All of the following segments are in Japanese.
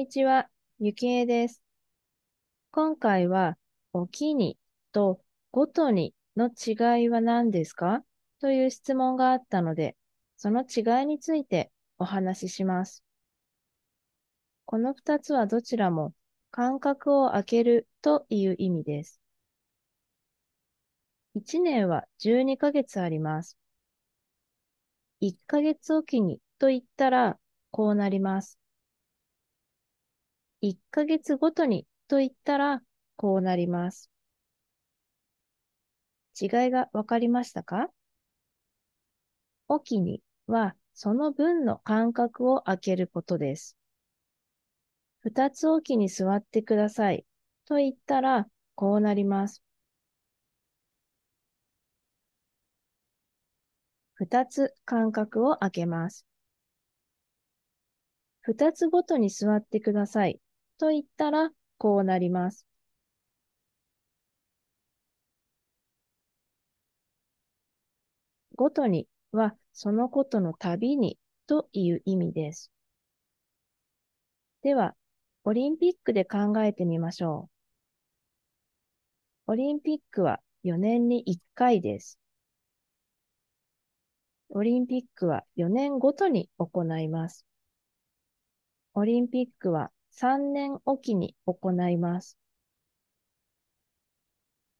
にちは、ゆきえです。今回は、おきにとごとにの違いは何ですかという質問があったので、その違いについてお話しします。この2つはどちらも間隔を空けるという意味です。1年は12ヶ月あります。1ヶ月おきにと言ったらこうなります。1ヶ月ごとにと言ったら、こうなります。違いがわかりましたかおきには、その分の間隔を空けることです。二つおきに座ってくださいと言ったら、こうなります。二つ間隔を空けます。二つごとに座ってくださいと言ったら、こうなります。ごとには、そのことのたびにという意味です。では、オリンピックで考えてみましょう。オリンピックは4年に1回です。オリンピックは4年ごとに行います。オリンピックは3年おきに行います。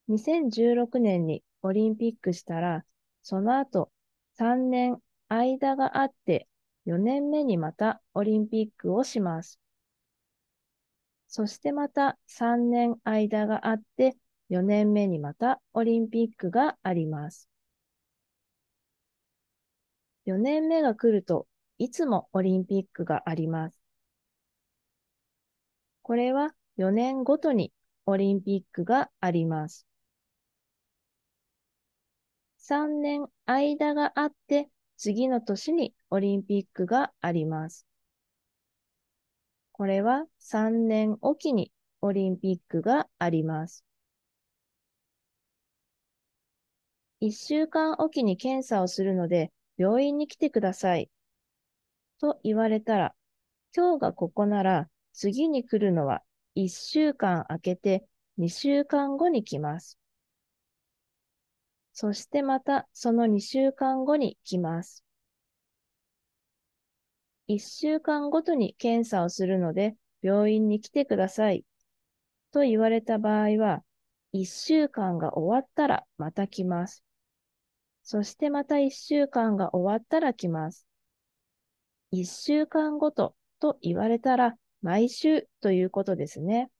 2016年にオリンピックしたら、その後3年間があって4年目にまたオリンピックをします。そしてまた3年間があって4年目にまたオリンピックがあります。4年目が来るといつもオリンピックがあります。これは4年ごとにオリンピックがあります。3年間があって、次の年にオリンピックがあります。これは3年おきにオリンピックがあります。1週間おきに検査をするので、病院に来てください。と言われたら、今日がここなら次に来るのは1週間空けて2週間後に来ます。そしてまたその2週間後に来ます。1週間ごとに検査をするので病院に来てくださいと言われた場合は、1週間が終わったらまた来ます。そしてまた1週間が終わったら来ます。1週間ごとと言われたら、毎週ということですね。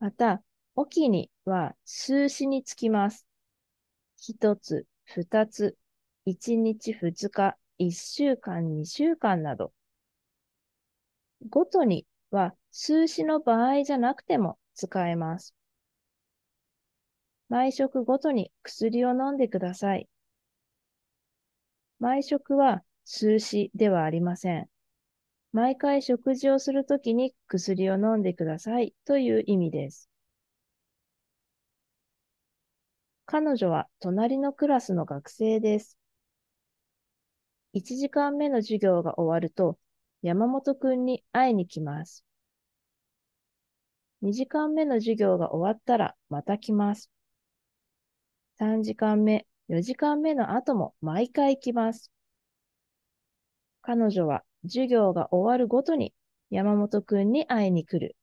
また、おきには数詞につきます。一つ、二つ、一日二日、一週間、二週間など。ごとには数詞の場合じゃなくても使えます。毎食ごとに薬を飲んでください。毎食は数詞ではありません。毎回食事をするときに薬を飲んでくださいという意味です。彼女は隣のクラスの学生です。1時間目の授業が終わると、山本くんに会いに来ます。2時間目の授業が終わったらまた来ます。3時間目、4時間目の後も毎回来ます。彼女は授業が終わるごとに山本くんに会いに来る。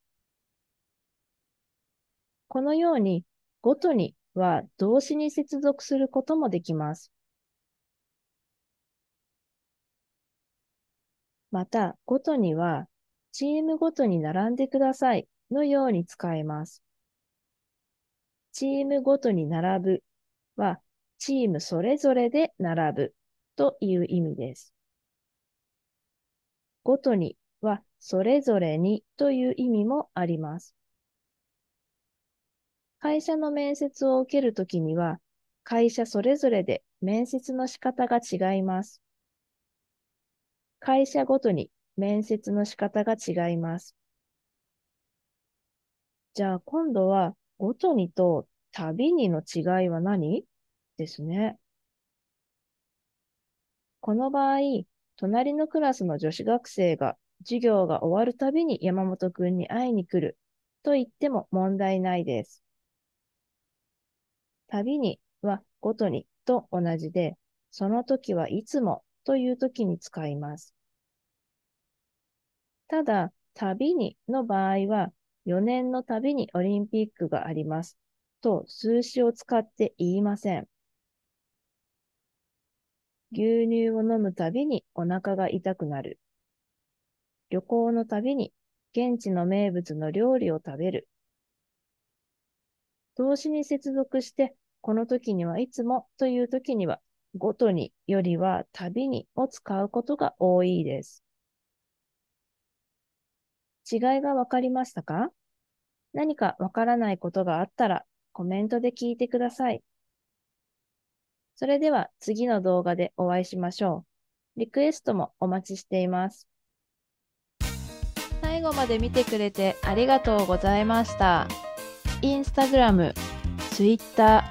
このように、ごとには動詞に接続することもできます。また、ごとには、チームごとに並んでくださいのように使えます。チームごとに並ぶは、チームそれぞれで並ぶという意味です。ごとにはそれぞれにという意味もあります。会社の面接を受けるときには、会社それぞれで面接の仕方が違います。会社ごとに面接の仕方が違います。じゃあ今度は、ごとにと旅にの違いは何ですね。この場合、隣のクラスの女子学生が授業が終わるたびに山本くんに会いに来ると言っても問題ないです。旅にはごとにと同じで、その時はいつもという時に使います。ただ、旅にの場合は、4年の旅にオリンピックがありますと数詞を使って言いません。牛乳を飲むたびにお腹が痛くなる。旅行のたびに現地の名物の料理を食べる。動詞に接続して、この時にはいつもという時には、ごとによりは旅にを使うことが多いです。違いがわかりましたか何かわからないことがあったらコメントで聞いてください。それでは次の動画でお会いしましょう。リクエストもお待ちしています。最後まで見てくれてありがとうございました。インスタグラム、ツイッタ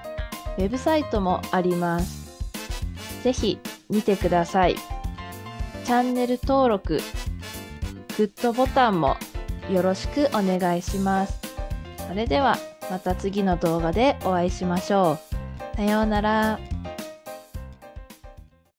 ー、ウェブサイトもあります。ぜひ見てください。チャンネル登録、グッドボタンもよろしくお願いします。それではまた次の動画でお会いしましょう。さようなら。